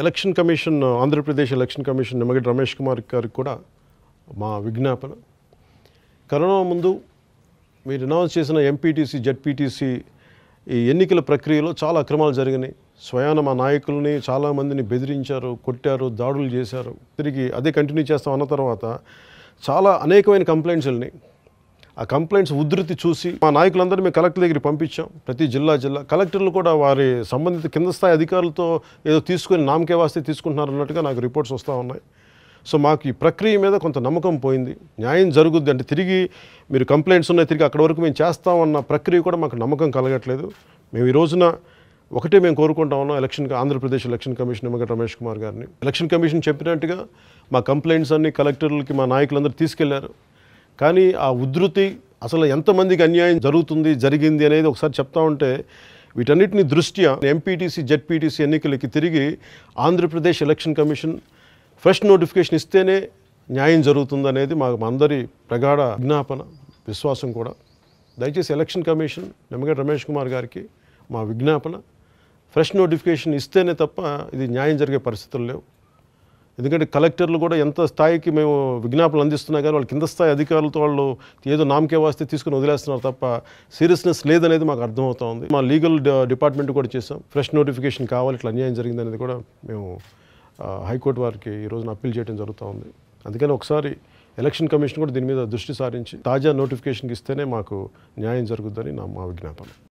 election commission Andhra Pradesh election commission Nimmagadda Ramesh Kumar గారికి కూడా మా విజ్ఞాపన కరోనా ముందు మీరు అనౌన్స్ చేసిన ఎంపీటీసీ జడ్పీటీసీ ఈ ఎన్నికల ప్రక్రియలో చాలా అక్రమాలు జరిగినాయి స్వయాన మా నాయకులని చాలామందిని బెదిరించారు కొట్టారు దాడులు చేశారు తిరిగి అదే కంటిన్యూ చేస్తాం అన్న తర్వాత చాలా అనేకమైన కంప్లైంట్స్ వెళ్ళినాయి ఆ కంప్లైంట్స్ ఉధృతి చూసి మా నాయకులందరూ మేము కలెక్టర్ దగ్గర పంపించాం ప్రతి జిల్లా జిల్లా కలెక్టర్లు కూడా వారి సంబంధిత కింద స్థాయి అధికారులతో ఏదో తీసుకుని నామకే వాస్తే తీసుకుంటున్నారు అన్నట్టుగా నాకు రిపోర్ట్స్ వస్తూ ఉన్నాయి సో మాకు ఈ ప్రక్రియ మీద కొంత నమ్మకం పోయింది న్యాయం జరుగుద్ది అంటే తిరిగి మీరు కంప్లైంట్స్ ఉన్నాయి తిరిగి అక్కడ వరకు మేము చేస్తామన్న ప్రక్రియ కూడా మాకు నమ్మకం కలగట్లేదు మేము ఈ రోజున ఒకటే మేము కోరుకుంటా ఉన్నాం election Andhra Pradesh election commission Nimmagadda Ramesh Kumar గారిని ఎలక్షన్ కమిషన్ చెప్పినట్టుగా మా కంప్లైంట్స్ అన్ని కలెక్టర్లకి మా నాయకులందరూ తీసుకెళ్లారు కానీ ఆ ఉధృతి అసలు ఎంతమందికి అన్యాయం జరుగుతుంది జరిగింది అనేది ఒకసారి చెప్తా ఉంటే వీటన్నిటిని దృష్ట్యా ఎంపీటీసీ జెడ్పీటీసీ ఎన్నికలకి తిరిగి Andhra Pradesh election commission fresh notification ఇస్తేనే న్యాయం జరుగుతుందనేది మాకు అందరి ప్రగాఢ విజ్ఞాపన విశ్వాసం కూడా దయచేసి ఎలక్షన్ కమిషన్ నిమ్మగడ్డ రమేష్ కుమార్ గారికి మా విజ్ఞాపన ఫ్రెష్ నోటిఫికేషన్ ఇస్తేనే తప్ప ఇది న్యాయం జరిగే పరిస్థితులు లేవు ఎందుకంటే కలెక్టర్లు కూడా ఎంత స్థాయికి మేము విజ్ఞాపనలు అందిస్తున్నా కానీ వాళ్ళు కింద స్థాయి అధికారులతో వాళ్ళు ఏదో నామకే వాస్తే తీసుకుని వదిలేస్తున్నారు తప్ప సీరియస్నెస్ లేదనేది మాకు అర్థమవుతా ఉంది మా లీగల్ డిపార్ట్మెంట్ కూడా చేసాం ఫ్రెష్ నోటిఫికేషన్ కావాలి ఇట్లా అన్యాయం జరిగిందనేది కూడా మేము హైకోర్టు వారికి ఈ రోజున అప్పీల్ చేయడం జరుగుతూ ఉంది అందుకని ఒకసారి ఎలక్షన్ కమిషన్ కూడా దీని మీద దృష్టి సారించి తాజా నోటిఫికేషన్కి ఇస్తేనే మాకు న్యాయం జరుగుద్దని నా మా విజ్ఞాపనం